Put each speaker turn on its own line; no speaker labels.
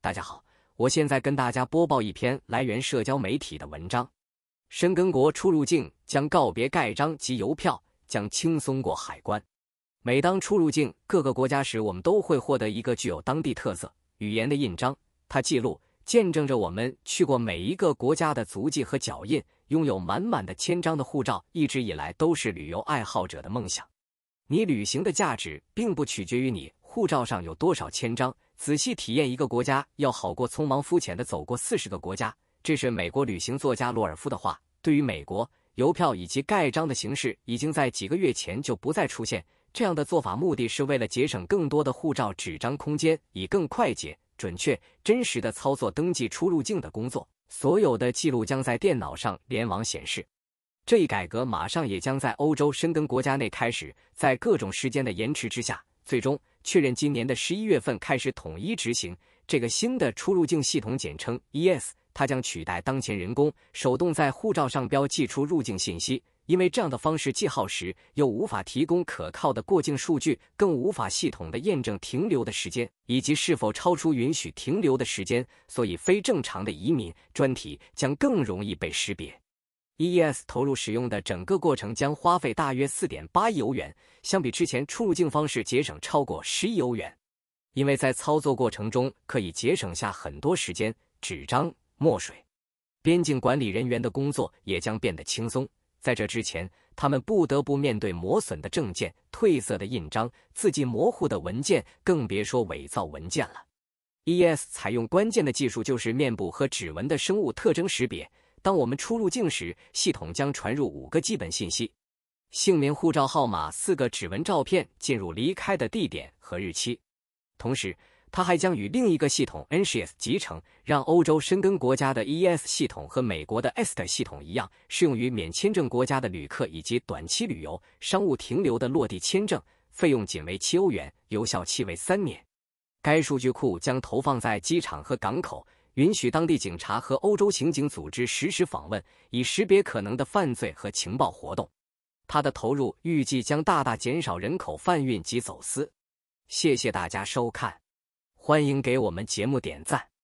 大家好，我现在跟大家播报一篇来源社交媒体的文章：申根国出入境将告别盖章及邮票，将轻松过海关。每当出入境各个国家时，我们都会获得一个具有当地特色语言的印章，它记录、见证着我们去过每一个国家的足迹和脚印。拥有满满的千张的护照，一直以来都是旅游爱好者的梦想。你旅行的价值，并不取决于你护照上有多少千张。仔细体验一个国家，要好过匆忙肤浅的走过四十个国家。这是美国旅行作家罗尔夫的话。对于美国，邮票以及盖章的形式已经在几个月前就不再出现。这样的做法目的是为了节省更多的护照纸张空间，以更快捷、准确、真实的操作登记出入境的工作。所有的记录将在电脑上联网显示。这一改革马上也将在欧洲深根国家内开始，在各种时间的延迟之下。最终确认，今年的十一月份开始统一执行这个新的出入境系统，简称 ES。它将取代当前人工手动在护照上标记出入境信息，因为这样的方式记号时，又无法提供可靠的过境数据，更无法系统的验证停留的时间以及是否超出允许停留的时间，所以非正常的移民专题将更容易被识别。EES 投入使用的整个过程将花费大约四点八亿欧元，相比之前出入境方式节省超过十亿欧元，因为在操作过程中可以节省下很多时间、纸张、墨水，边境管理人员的工作也将变得轻松。在这之前，他们不得不面对磨损的证件、褪色的印章、字迹模糊的文件，更别说伪造文件了。EES 采用关键的技术就是面部和指纹的生物特征识别。当我们出入境时，系统将传入五个基本信息：姓名、护照号码、四个指纹照片、进入离开的地点和日期。同时，它还将与另一个系统 NCS 集成，让欧洲深根国家的 EES 系统和美国的 EST 系统一样，适用于免签证国家的旅客以及短期旅游、商务停留的落地签证。费用仅为七欧元，有效期为三年。该数据库将投放在机场和港口。允许当地警察和欧洲刑警组织实时访问，以识别可能的犯罪和情报活动。他的投入预计将大大减少人口贩运及走私。谢谢大家收看，欢迎给我们节目点赞。